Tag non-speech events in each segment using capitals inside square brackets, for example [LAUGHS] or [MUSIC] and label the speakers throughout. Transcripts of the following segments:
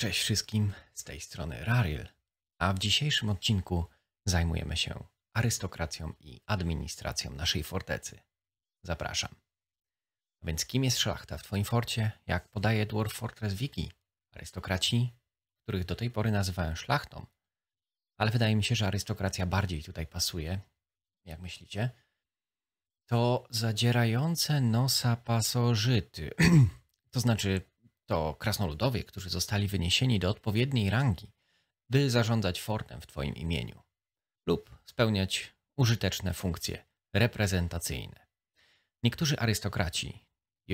Speaker 1: Cześć wszystkim, z tej strony Rariel, a w dzisiejszym odcinku zajmujemy się arystokracją i administracją naszej fortecy. Zapraszam. Więc kim jest szlachta w Twoim forcie, jak podaje Dwarf Fortress Wiki? Arystokraci, których do tej pory nazywałem szlachtą, ale wydaje mi się, że arystokracja bardziej tutaj pasuje, jak myślicie, to zadzierające nosa pasożyty, [CLEARS THROAT] to znaczy to krasnoludowie, którzy zostali wyniesieni do odpowiedniej rangi, by zarządzać fortem w Twoim imieniu lub spełniać użyteczne funkcje reprezentacyjne. Niektórzy arystokraci,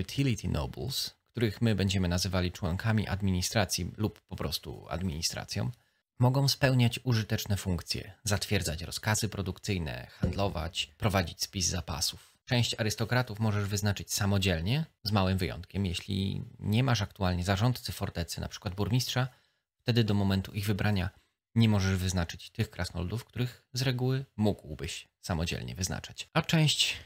Speaker 1: utility nobles, których my będziemy nazywali członkami administracji lub po prostu administracją, mogą spełniać użyteczne funkcje, zatwierdzać rozkazy produkcyjne, handlować, prowadzić spis zapasów. Część arystokratów możesz wyznaczyć samodzielnie, z małym wyjątkiem. Jeśli nie masz aktualnie zarządcy fortecy, na przykład burmistrza, wtedy do momentu ich wybrania nie możesz wyznaczyć tych krasnoludów, których z reguły mógłbyś samodzielnie wyznaczać. A część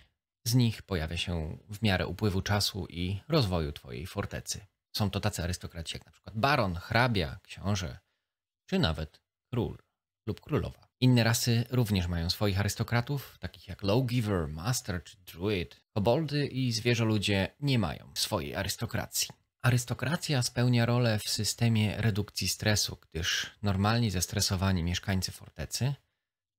Speaker 1: z nich pojawia się w miarę upływu czasu i rozwoju twojej fortecy. Są to tacy arystokraci jak na przykład baron, hrabia, książę, czy nawet król lub królowa. Inne rasy również mają swoich arystokratów, takich jak Lowgiver, Master czy Druid. Koboldy i zwierzoludzie nie mają swojej arystokracji. Arystokracja spełnia rolę w systemie redukcji stresu, gdyż normalni zestresowani mieszkańcy fortecy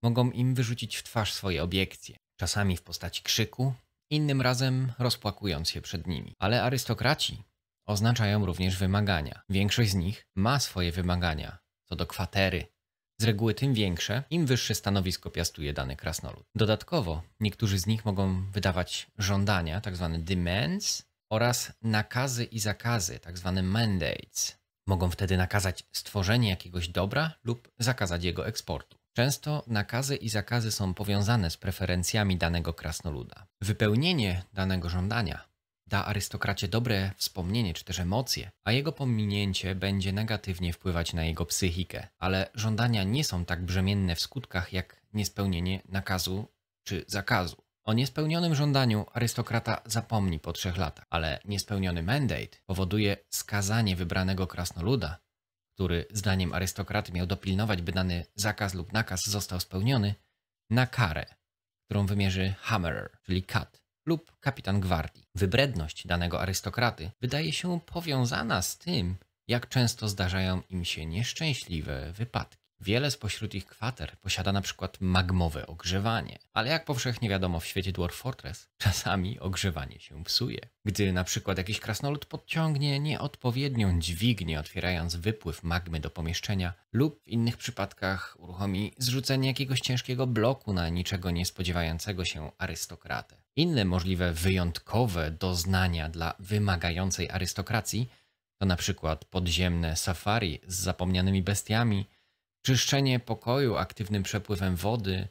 Speaker 1: mogą im wyrzucić w twarz swoje obiekcje, czasami w postaci krzyku, innym razem rozpłakując się przed nimi. Ale arystokraci oznaczają również wymagania. Większość z nich ma swoje wymagania co do kwatery, z reguły tym większe, im wyższe stanowisko piastuje dany krasnolud. Dodatkowo niektórzy z nich mogą wydawać żądania, tzw. Tak demands, oraz nakazy i zakazy, tzw. Tak mandates. Mogą wtedy nakazać stworzenie jakiegoś dobra lub zakazać jego eksportu. Często nakazy i zakazy są powiązane z preferencjami danego krasnoluda. Wypełnienie danego żądania da arystokracie dobre wspomnienie czy też emocje, a jego pominięcie będzie negatywnie wpływać na jego psychikę. Ale żądania nie są tak brzemienne w skutkach jak niespełnienie nakazu czy zakazu. O niespełnionym żądaniu arystokrata zapomni po trzech latach, ale niespełniony mandate powoduje skazanie wybranego krasnoluda, który zdaniem arystokraty miał dopilnować, by dany zakaz lub nakaz został spełniony, na karę, którą wymierzy hammerer, czyli kat lub kapitan gwardii. Wybredność danego arystokraty wydaje się powiązana z tym, jak często zdarzają im się nieszczęśliwe wypadki. Wiele spośród ich kwater posiada na przykład magmowe ogrzewanie, ale jak powszechnie wiadomo w świecie Dwarf Fortress, [LAUGHS] czasami ogrzewanie się psuje. Gdy na przykład jakiś krasnolud podciągnie nieodpowiednią dźwignię, otwierając wypływ magmy do pomieszczenia, lub w innych przypadkach uruchomi zrzucenie jakiegoś ciężkiego bloku na niczego niespodziewającego się arystokratę. Inne możliwe wyjątkowe doznania dla wymagającej arystokracji to na przykład podziemne safari z zapomnianymi bestiami, czyszczenie pokoju aktywnym przepływem wody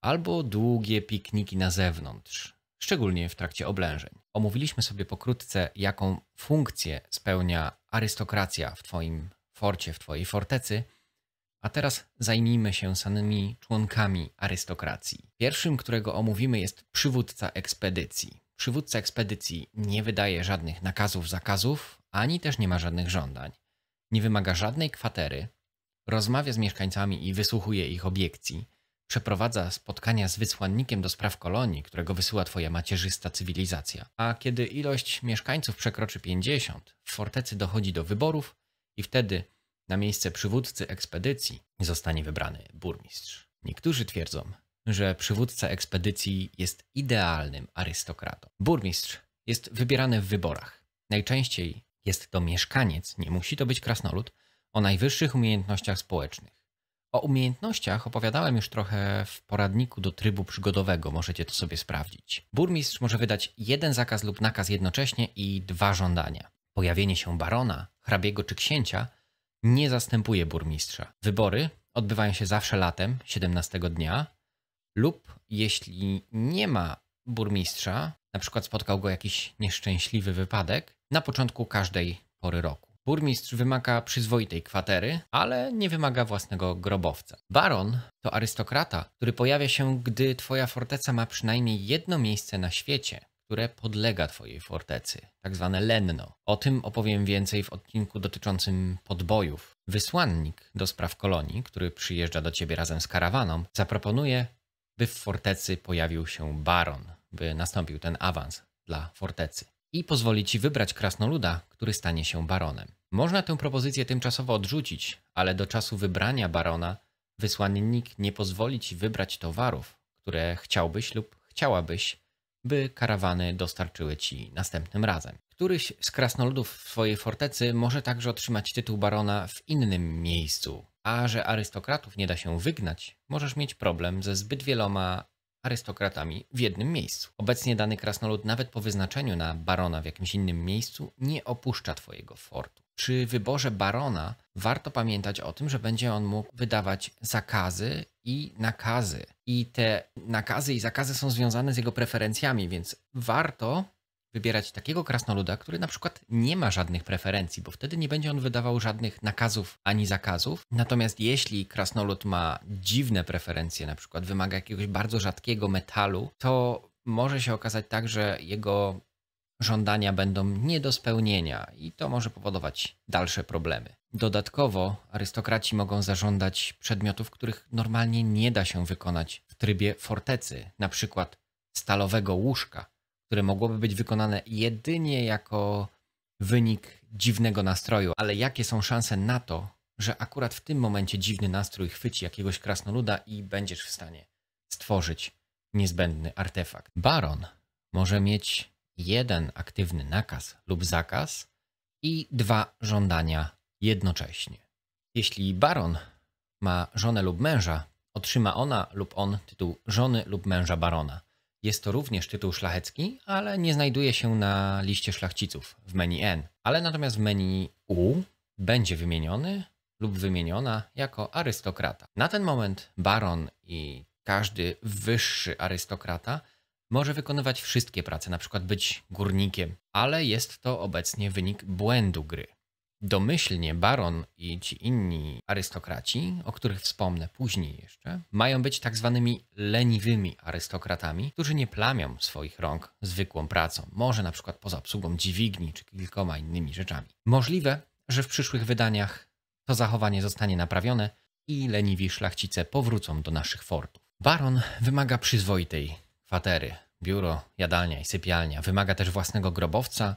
Speaker 1: albo długie pikniki na zewnątrz, szczególnie w trakcie oblężeń. Omówiliśmy sobie pokrótce, jaką funkcję spełnia arystokracja w Twoim forcie, w Twojej fortecy – a teraz zajmijmy się samymi członkami arystokracji. Pierwszym, którego omówimy, jest przywódca ekspedycji. Przywódca ekspedycji nie wydaje żadnych nakazów, zakazów, ani też nie ma żadnych żądań. Nie wymaga żadnej kwatery, rozmawia z mieszkańcami i wysłuchuje ich obiekcji, przeprowadza spotkania z wysłannikiem do spraw kolonii, którego wysyła twoja macierzysta cywilizacja. A kiedy ilość mieszkańców przekroczy 50, w fortecy dochodzi do wyborów i wtedy na miejsce przywódcy ekspedycji zostanie wybrany burmistrz. Niektórzy twierdzą, że przywódca ekspedycji jest idealnym arystokratą. Burmistrz jest wybierany w wyborach. Najczęściej jest to mieszkaniec, nie musi to być krasnolud, o najwyższych umiejętnościach społecznych. O umiejętnościach opowiadałem już trochę w poradniku do trybu przygodowego, możecie to sobie sprawdzić. Burmistrz może wydać jeden zakaz lub nakaz jednocześnie i dwa żądania. Pojawienie się barona, hrabiego czy księcia – nie zastępuje burmistrza. Wybory odbywają się zawsze latem, 17 dnia, lub jeśli nie ma burmistrza, na przykład spotkał go jakiś nieszczęśliwy wypadek, na początku każdej pory roku. Burmistrz wymaga przyzwoitej kwatery, ale nie wymaga własnego grobowca. Baron to arystokrata, który pojawia się, gdy twoja forteca ma przynajmniej jedno miejsce na świecie które podlega Twojej fortecy, tak zwane lenno. O tym opowiem więcej w odcinku dotyczącym podbojów. Wysłannik do spraw kolonii, który przyjeżdża do Ciebie razem z karawaną, zaproponuje, by w fortecy pojawił się baron, by nastąpił ten awans dla fortecy. I pozwoli Ci wybrać krasnoluda, który stanie się baronem. Można tę propozycję tymczasowo odrzucić, ale do czasu wybrania barona wysłannik nie pozwoli Ci wybrać towarów, które chciałbyś lub chciałabyś by karawany dostarczyły ci następnym razem. Któryś z krasnoludów w swojej fortecy może także otrzymać tytuł barona w innym miejscu, a że arystokratów nie da się wygnać, możesz mieć problem ze zbyt wieloma arystokratami w jednym miejscu. Obecnie dany krasnolud nawet po wyznaczeniu na barona w jakimś innym miejscu nie opuszcza twojego fortu przy wyborze barona warto pamiętać o tym, że będzie on mógł wydawać zakazy i nakazy. I te nakazy i zakazy są związane z jego preferencjami, więc warto wybierać takiego krasnoluda, który na przykład nie ma żadnych preferencji, bo wtedy nie będzie on wydawał żadnych nakazów ani zakazów. Natomiast jeśli krasnolud ma dziwne preferencje, na przykład wymaga jakiegoś bardzo rzadkiego metalu, to może się okazać tak, że jego żądania będą nie do spełnienia i to może powodować dalsze problemy. Dodatkowo arystokraci mogą zażądać przedmiotów, których normalnie nie da się wykonać w trybie fortecy, na przykład stalowego łóżka, które mogłoby być wykonane jedynie jako wynik dziwnego nastroju, ale jakie są szanse na to, że akurat w tym momencie dziwny nastrój chwyci jakiegoś krasnoluda i będziesz w stanie stworzyć niezbędny artefakt. Baron może mieć jeden aktywny nakaz lub zakaz i dwa żądania jednocześnie. Jeśli baron ma żonę lub męża, otrzyma ona lub on tytuł żony lub męża barona. Jest to również tytuł szlachecki, ale nie znajduje się na liście szlachciców w menu N, ale natomiast w menu U będzie wymieniony lub wymieniona jako arystokrata. Na ten moment baron i każdy wyższy arystokrata może wykonywać wszystkie prace, na przykład być górnikiem, ale jest to obecnie wynik błędu gry. Domyślnie baron i ci inni arystokraci, o których wspomnę później jeszcze, mają być tak zwanymi leniwymi arystokratami, którzy nie plamią swoich rąk zwykłą pracą, może na przykład poza obsługą dźwigni czy kilkoma innymi rzeczami. Możliwe, że w przyszłych wydaniach to zachowanie zostanie naprawione i leniwi szlachcice powrócą do naszych fortów. Baron wymaga przyzwoitej kwatery, biuro, jadalnia i sypialnia. Wymaga też własnego grobowca.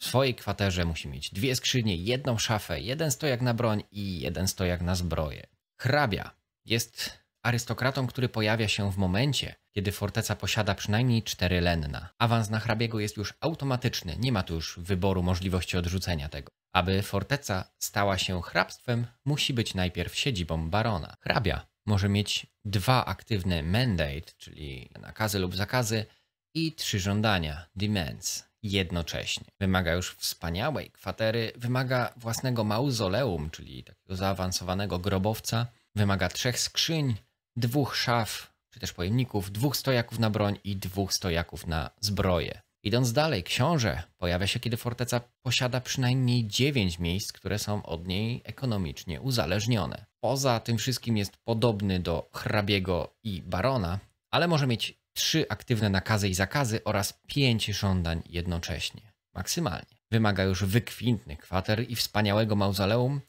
Speaker 1: W swojej kwaterze musi mieć dwie skrzynie, jedną szafę, jeden stojak na broń i jeden stojak na zbroję. Hrabia jest arystokratą, który pojawia się w momencie, kiedy forteca posiada przynajmniej cztery lenna. Awans na hrabiego jest już automatyczny, nie ma tu już wyboru możliwości odrzucenia tego. Aby forteca stała się hrabstwem, musi być najpierw siedzibą barona. Hrabia może mieć dwa aktywne mandate, czyli nakazy lub zakazy, i trzy żądania, demands, jednocześnie. Wymaga już wspaniałej kwatery, wymaga własnego mauzoleum, czyli takiego zaawansowanego grobowca, wymaga trzech skrzyń, dwóch szaf, czy też pojemników, dwóch stojaków na broń i dwóch stojaków na zbroję. Idąc dalej, książę pojawia się, kiedy forteca posiada przynajmniej 9 miejsc, które są od niej ekonomicznie uzależnione. Poza tym wszystkim jest podobny do hrabiego i barona, ale może mieć trzy aktywne nakazy i zakazy oraz pięć żądań jednocześnie, maksymalnie. Wymaga już wykwintnych kwater i wspaniałego mauzoleum,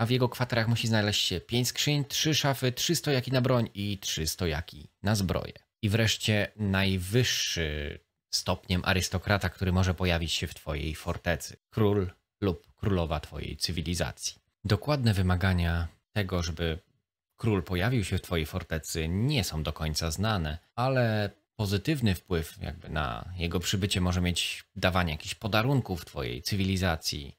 Speaker 1: a w jego kwaterach musi znaleźć się pięć skrzyń, trzy szafy, trzy stojaki na broń i trzy stojaki na zbroję. I wreszcie najwyższy stopniem arystokrata, który może pojawić się w twojej fortecy. Król lub królowa twojej cywilizacji. Dokładne wymagania tego, żeby król pojawił się w twojej fortecy, nie są do końca znane, ale pozytywny wpływ jakby na jego przybycie może mieć dawanie jakichś podarunków twojej cywilizacji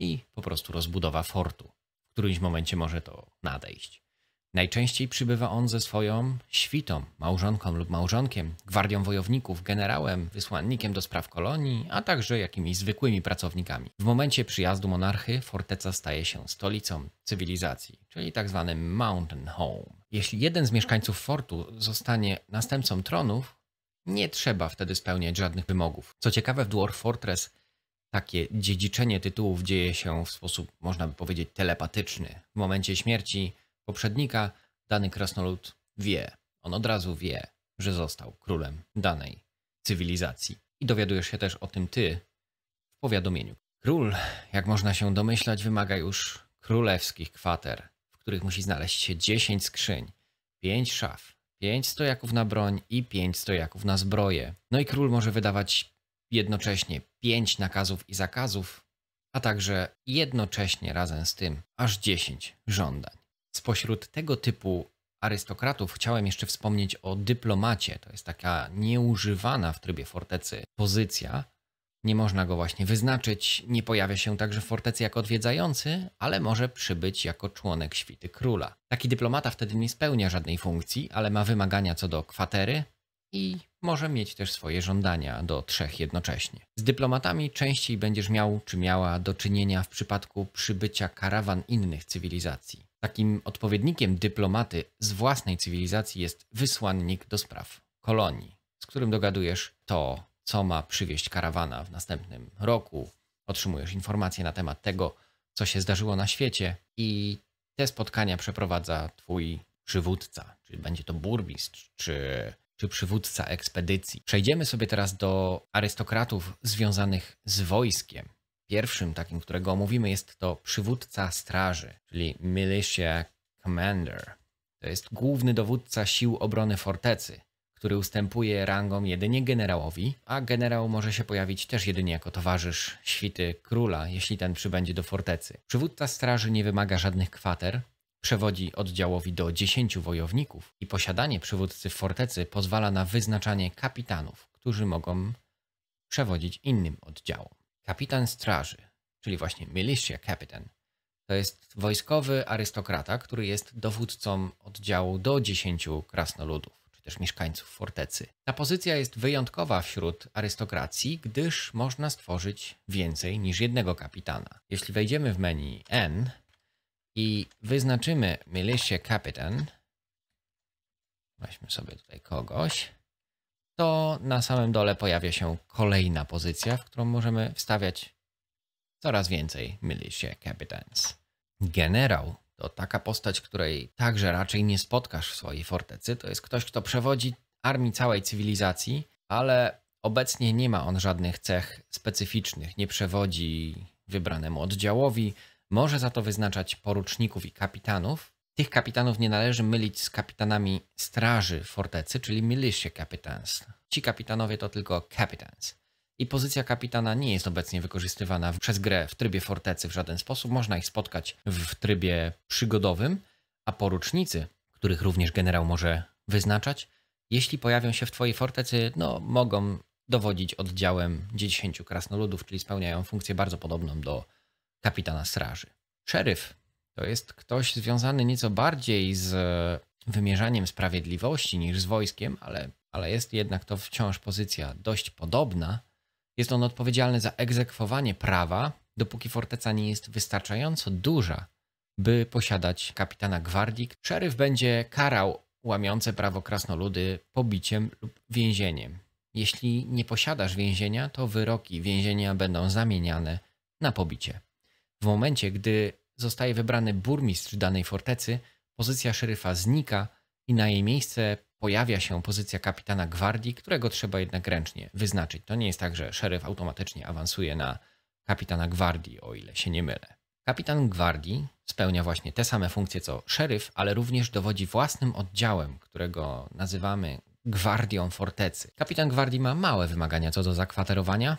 Speaker 1: i po prostu rozbudowa fortu. W którymś momencie może to nadejść. Najczęściej przybywa on ze swoją świtą, małżonką lub małżonkiem, gwardią wojowników, generałem, wysłannikiem do spraw kolonii, a także jakimiś zwykłymi pracownikami. W momencie przyjazdu monarchy forteca staje się stolicą cywilizacji, czyli tak zwanym mountain home. Jeśli jeden z mieszkańców fortu zostanie następcą tronów, nie trzeba wtedy spełniać żadnych wymogów. Co ciekawe, w Dwarf Fortress takie dziedziczenie tytułów dzieje się w sposób, można by powiedzieć, telepatyczny. W momencie śmierci poprzednika, dany krasnolud wie, on od razu wie, że został królem danej cywilizacji. I dowiadujesz się też o tym ty w powiadomieniu. Król, jak można się domyślać, wymaga już królewskich kwater, w których musi znaleźć się 10 skrzyń, 5 szaf, 5 stojaków na broń i 5 stojaków na zbroję. No i król może wydawać jednocześnie 5 nakazów i zakazów, a także jednocześnie razem z tym aż 10 żądań. Spośród tego typu arystokratów chciałem jeszcze wspomnieć o dyplomacie. To jest taka nieużywana w trybie fortecy pozycja. Nie można go właśnie wyznaczyć, nie pojawia się także w fortecy jako odwiedzający, ale może przybyć jako członek świty króla. Taki dyplomata wtedy nie spełnia żadnej funkcji, ale ma wymagania co do kwatery i może mieć też swoje żądania do trzech jednocześnie. Z dyplomatami częściej będziesz miał czy miała do czynienia w przypadku przybycia karawan innych cywilizacji. Takim odpowiednikiem dyplomaty z własnej cywilizacji jest wysłannik do spraw kolonii, z którym dogadujesz to, co ma przywieźć karawana w następnym roku. Otrzymujesz informacje na temat tego, co się zdarzyło na świecie i te spotkania przeprowadza twój przywódca, czyli będzie to burmistrz czy, czy przywódca ekspedycji. Przejdziemy sobie teraz do arystokratów związanych z wojskiem. Pierwszym takim, którego omówimy, jest to przywódca straży, czyli Militia Commander. To jest główny dowódca sił obrony fortecy, który ustępuje rangą jedynie generałowi, a generał może się pojawić też jedynie jako towarzysz świty króla, jeśli ten przybędzie do fortecy. Przywódca straży nie wymaga żadnych kwater, przewodzi oddziałowi do 10 wojowników i posiadanie przywódcy w fortecy pozwala na wyznaczanie kapitanów, którzy mogą przewodzić innym oddziałom kapitan straży, czyli właśnie militia kapitan, to jest wojskowy arystokrata, który jest dowódcą oddziału do 10 krasnoludów, czy też mieszkańców fortecy. Ta pozycja jest wyjątkowa wśród arystokracji, gdyż można stworzyć więcej niż jednego kapitana. Jeśli wejdziemy w menu N i wyznaczymy militia kapitan, weźmy sobie tutaj kogoś, to na samym dole pojawia się kolejna pozycja, w którą możemy wstawiać coraz więcej, myli się, capitans. Generał to taka postać, której także raczej nie spotkasz w swojej fortecy. To jest ktoś, kto przewodzi armii całej cywilizacji, ale obecnie nie ma on żadnych cech specyficznych, nie przewodzi wybranemu oddziałowi, może za to wyznaczać poruczników i kapitanów, tych kapitanów nie należy mylić z kapitanami straży fortecy, czyli militia capitans. Ci kapitanowie to tylko capitans. I pozycja kapitana nie jest obecnie wykorzystywana przez grę w trybie fortecy w żaden sposób. Można ich spotkać w trybie przygodowym, a porucznicy, których również generał może wyznaczać, jeśli pojawią się w Twojej fortecy, no mogą dowodzić oddziałem 10 krasnoludów, czyli spełniają funkcję bardzo podobną do kapitana straży. Szeryf to jest ktoś związany nieco bardziej z e, wymierzaniem sprawiedliwości niż z wojskiem, ale, ale jest jednak to wciąż pozycja dość podobna. Jest on odpowiedzialny za egzekwowanie prawa, dopóki forteca nie jest wystarczająco duża, by posiadać kapitana gwardii. Szeryf będzie karał łamiące prawo krasnoludy pobiciem lub więzieniem. Jeśli nie posiadasz więzienia, to wyroki więzienia będą zamieniane na pobicie. W momencie, gdy zostaje wybrany burmistrz danej fortecy, pozycja szeryfa znika i na jej miejsce pojawia się pozycja kapitana gwardii, którego trzeba jednak ręcznie wyznaczyć. To nie jest tak, że szeryf automatycznie awansuje na kapitana gwardii, o ile się nie mylę. Kapitan gwardii spełnia właśnie te same funkcje co szeryf, ale również dowodzi własnym oddziałem, którego nazywamy gwardią fortecy. Kapitan gwardii ma małe wymagania co do zakwaterowania,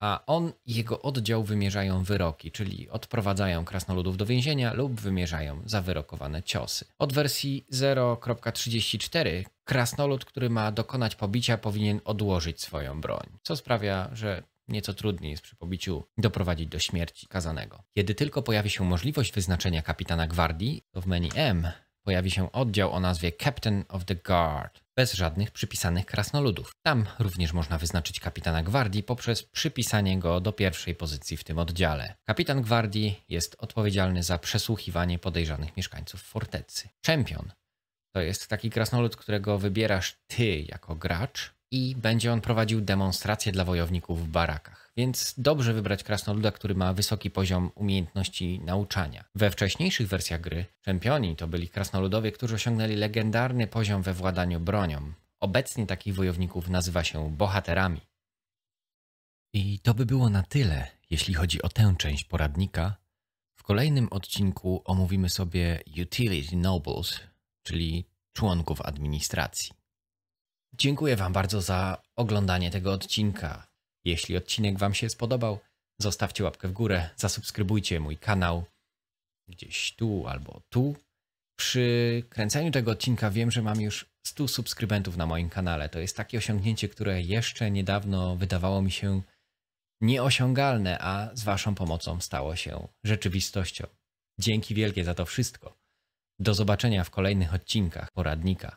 Speaker 1: a on i jego oddział wymierzają wyroki, czyli odprowadzają krasnoludów do więzienia lub wymierzają zawyrokowane ciosy. Od wersji 0.34 krasnolud, który ma dokonać pobicia, powinien odłożyć swoją broń, co sprawia, że nieco trudniej jest przy pobiciu doprowadzić do śmierci kazanego. Kiedy tylko pojawi się możliwość wyznaczenia kapitana gwardii, to w menu M pojawi się oddział o nazwie Captain of the Guard, bez żadnych przypisanych krasnoludów. Tam również można wyznaczyć kapitana gwardii poprzez przypisanie go do pierwszej pozycji w tym oddziale. Kapitan gwardii jest odpowiedzialny za przesłuchiwanie podejrzanych mieszkańców fortecy. Champion to jest taki krasnolud, którego wybierasz ty jako gracz i będzie on prowadził demonstracje dla wojowników w barakach. Więc dobrze wybrać krasnoluda, który ma wysoki poziom umiejętności nauczania. We wcześniejszych wersjach gry czempioni to byli krasnoludowie, którzy osiągnęli legendarny poziom we władaniu bronią. Obecnie takich wojowników nazywa się bohaterami. I to by było na tyle, jeśli chodzi o tę część poradnika. W kolejnym odcinku omówimy sobie Utility Nobles, czyli członków administracji. Dziękuję Wam bardzo za oglądanie tego odcinka. Jeśli odcinek Wam się spodobał, zostawcie łapkę w górę, zasubskrybujcie mój kanał gdzieś tu albo tu. Przy kręceniu tego odcinka wiem, że mam już 100 subskrybentów na moim kanale. To jest takie osiągnięcie, które jeszcze niedawno wydawało mi się nieosiągalne, a z Waszą pomocą stało się rzeczywistością. Dzięki wielkie za to wszystko. Do zobaczenia w kolejnych odcinkach poradnika.